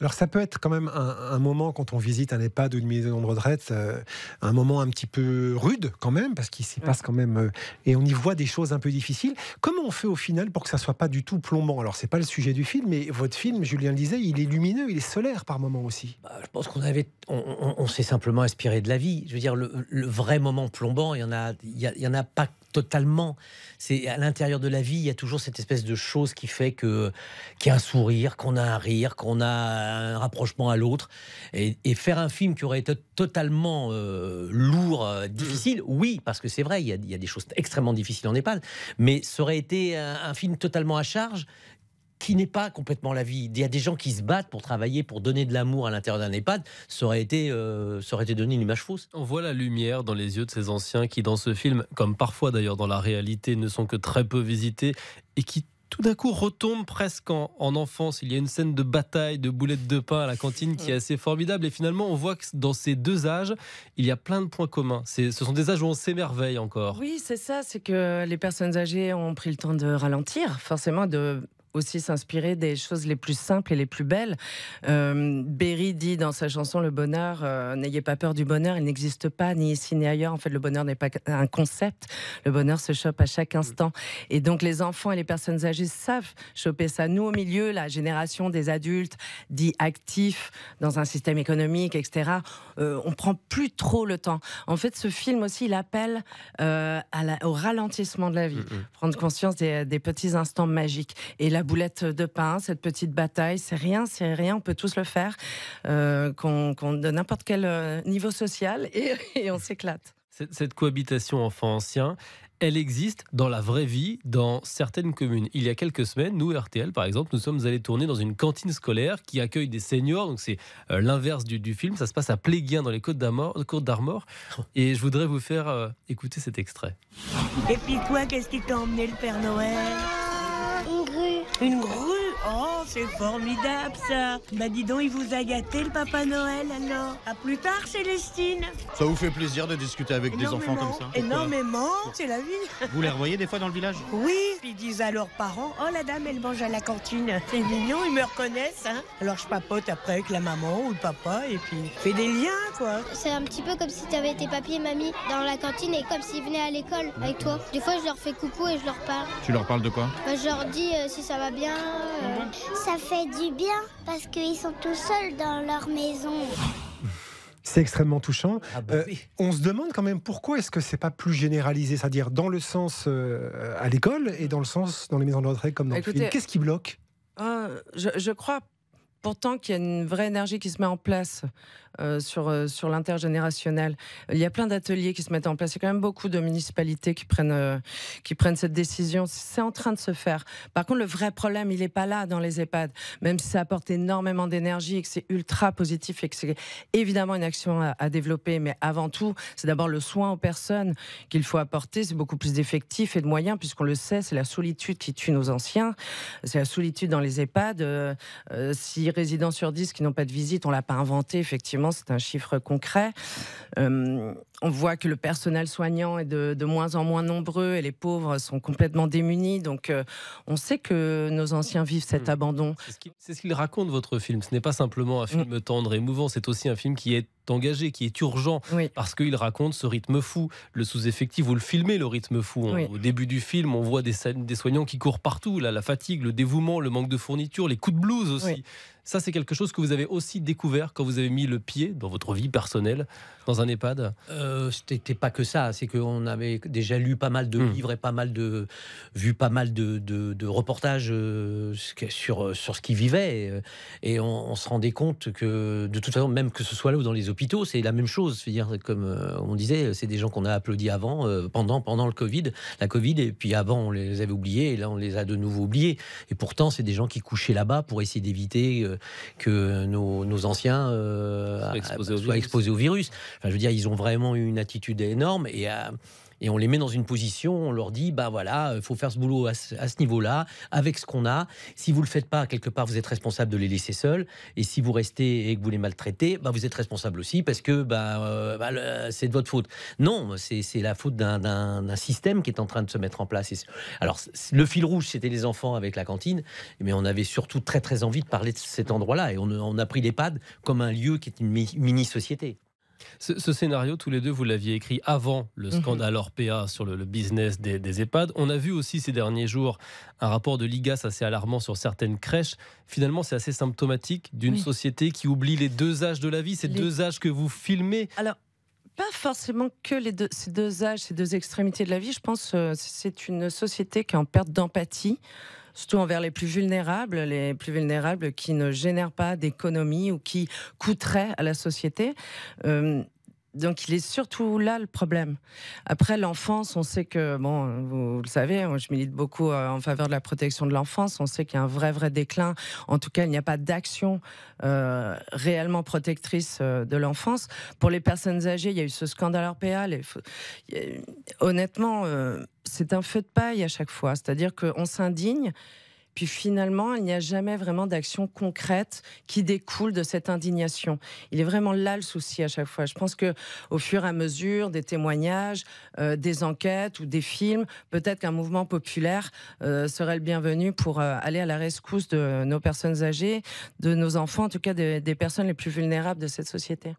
Alors ça peut être quand même un, moment quand on visite un EHPAD ou une maison de retraite, euh, un moment un petit peu rude quand même, parce qu'il s'y passe quand même, euh, et on y voit des choses un peu difficiles. Comment on fait au final pour que ça soit pas du tout plombant Alors c'est pas le sujet du film, mais votre film, Julien le disait, il est lumineux, il est solaire par moment aussi. Bah, je pense qu'on avait, on, s'est simplement inspiré de la vie. Je veux dire, le, vrai moment plombant, il y en a, il y, en a pas totalement. C'est à l'intérieur de la vie, il y a toujours cette espèce de chose qui fait que qu'il y a un sourire, qu'on a un rire, qu'on a un euh, rapprochement à l'autre. Et, faire un film qui aurait été totalement euh, lourd, euh, difficile, mm. oui, parce que c'est vrai, il y, a, des choses extrêmement difficiles en Népal, mais ça aurait été un, film totalement à charge qui n'est pas complètement la vie. Il y a des gens qui se battent pour travailler, pour donner de l'amour à l'intérieur d'un EHPAD. Ça aurait, été, euh, ça aurait été donné une image fausse. On voit la lumière dans les yeux de ces anciens qui, dans ce film, comme parfois d'ailleurs dans la réalité, ne sont que très peu visités et qui tout d'un coup retombe presque en, enfance. Il y a une scène de bataille, de boulettes de pain à la cantine qui est assez formidable. Et finalement, on voit que dans ces deux âges, il y a plein de points communs. Ce sont des âges où on s'émerveille encore. Oui, c'est ça. C'est que les personnes âgées ont pris le temps de ralentir, forcément, de aussi s'inspirer des choses les plus simples et les plus belles. Euh, Berry dit dans sa chanson Le bonheur, euh, n'ayez pas peur du bonheur, il n'existe pas ni ici ni ailleurs. En fait, le bonheur n'est pas un concept. Le bonheur se chope à chaque mm. instant. Et donc, les enfants et les personnes âgées savent choper ça. Nous, au milieu, la génération des adultes dit actifs dans un système économique, etc., euh, on prend plus trop le temps. En fait, ce film aussi, il appelle au ralentissement de la vie, mm, mm. prendre conscience des, des petits instants magiques. Et là, boulette de pain, cette petite bataille, c'est rien, c'est rien, on peut tous le faire, euh, qu'on, de n'importe quel euh, niveau social, et, on s'éclate. Cette, cohabitation enfant-ancien, elle existe dans la vraie vie, dans certaines communes. Il y a quelques semaines, nous, RTL, par exemple, nous sommes allés tourner dans une cantine scolaire qui accueille des seniors. Donc, c'est euh, l'inverse du, film. Ça se passe à Pléguien, dans les Côtes d'Armor, d'Armor. Et je voudrais vous faire écouter cet extrait. Et puis, toi, qu'est-ce qui t'a emmené le Père Noël une grue Oh, c'est formidable ça. Bah dis donc, il vous a gâté le Papa Noël alors. À plus tard, Célestine. Ça vous fait plaisir de discuter avec des enfants comme ça Énormément, c'est la vie. Vous les revoyez des fois dans le village Oui, ils disent à leurs parents Oh la dame, elle mange à la cantine. C'est mignon, ils me reconnaissent. Hein alors je papote après avec la maman ou le papa et puis fais des liens quoi. C'est un petit peu comme si t'avais tes papiers et mamie dans la cantine et comme s'ils venaient à l'école avec toi. Des fois, je leur fais coucou et je leur parle. Tu leur parles de quoi bah, Je leur dis euh, si ça va bien. Euh, ça fait du bien parce qu'ils sont tout seuls dans leur maison. C'est extrêmement touchant. Ah bah euh, on se demande quand même pourquoi est-ce que c'est pas plus généralisé, c'est-à-dire dans le sens euh, à l'école et dans le sens dans les maisons de retraite comme dans Écoutez, Qu'est-ce qui bloque euh, je crois pourtant qu'il y a une vraie énergie qui se met en place euh, sur, euh, sur l'intergénérationnel. Il y a plein d'ateliers qui se mettent en place. Il y a quand même beaucoup de municipalités qui prennent, euh, qui prennent cette décision. C'est en train de se faire. Par contre, le vrai problème, il n'est pas là dans les EHPAD, même si ça apporte énormément d'énergie et que c'est ultra positif et que c'est évidemment une action à, développer. Mais avant tout, c'est d'abord le soin aux personnes qu'il faut apporter. C'est beaucoup plus d'effectifs et de moyens, puisqu'on le sait, c'est la solitude qui tue nos anciens. C'est la solitude dans les EHPAD. Euh, si résidents sur 10 qui n'ont pas de visite, on l'a pas inventé, effectivement c'est un chiffre concret. Euh, on voit que le personnel soignant est de, moins en moins nombreux et les pauvres sont complètement démunis. Donc, euh, on sait que nos anciens vivent cet hmm. abandon. C'est ce qu'il raconte, votre film. Ce n'est pas simplement un hmm. film tendre et émouvant, c'est aussi un film qui est engagé, qui est urgent, parce qu'il raconte ce rythme fou. Le sous-effectif, vous le filmez, le rythme fou. Hein. Au début du film, on voit des, des soignants qui courent partout, là, la fatigue, le dévouement, le manque de fourniture, les coups de blues aussi. Ça, c'est quelque chose que vous avez aussi découvert quand vous avez mis le pied dans votre vie personnelle, dans un EHPAD euh, C'était pas que ça, c'est qu'on avait déjà lu pas mal de hmm. livres et pas mal de, vu pas mal de, de, reportages euh, sur, sur ce qui vivait euh, Et, on, on, se rendait compte que, de toute façon, même que ce soit là ou dans les c'est la même chose. -dire, comme euh, on disait, c'est des gens qu'on a applaudis avant, euh, pendant, pendant le Covid, la Covid, et puis avant, on les avait oubliés, et là, on les a de nouveau oubliés. Et pourtant, c'est des gens qui couchaient là-bas pour essayer d'éviter euh, que nos, anciens soient exposés, au virus. Enfin, je veux dire, ils ont vraiment eu une attitude énorme. Et et on les met dans une position, on leur dit, bah voilà, il euh, faut faire ce boulot à ce, niveau-là, avec ce qu'on a. Si vous le faites pas, quelque part, vous êtes responsable de les laisser seuls. Et si vous restez et que vous les maltraitez, bah, vous êtes responsable aussi parce que bah, euh, bah c'est de votre faute. Non, c'est la faute d'un système qui est en train de se mettre en place. Alors, le fil rouge, c'était les enfants avec la cantine, mais on avait surtout très très envie de parler de cet endroit-là. Et on, on a pris l'EHPAD comme un lieu qui est une mini-société. Ce, scénario, tous les deux, vous l'aviez écrit avant le mhm. scandale Orpea sur le, business des, des, EHPAD. On a vu aussi ces derniers jours un rapport de l'IGAS assez alarmant sur certaines crèches. Finalement, c'est assez symptomatique d'une société qui oublie les deux âges de la vie, ces deux âges que vous filmez. Alors, pas forcément que ces deux âges, ces deux extrémités de la vie. Je pense que euh, c'est une société qui est en perte d'empathie surtout envers les plus vulnérables, les plus vulnérables qui ne génèrent pas d'économie ou qui coûteraient à la société. Euh, donc il est surtout là le problème. Après l'enfance, on sait que, bon, vous, le savez, hein, je milite beaucoup euh, en faveur de la protection de l'enfance, on sait qu'il y a un vrai, vrai déclin. En tout cas, il n'y a pas d'action euh, réellement protectrice euh, de l'enfance. Pour les personnes âgées, il y a eu ce scandale RPAL. Honnêtement, c'est un feu de paille à chaque fois. C'est-à-dire qu'on s'indigne. Puis finalement, il n'y a jamais vraiment d'action concrète qui découle de cette indignation. Il est vraiment là le souci à chaque fois. Je pense que au fur et à mesure des témoignages, euh, des enquêtes ou des films, peut-être qu'un mouvement populaire euh, serait le bienvenu pour euh, aller à la rescousse de nos personnes âgées, de nos enfants, en tout cas des personnes les plus vulnérables de cette société.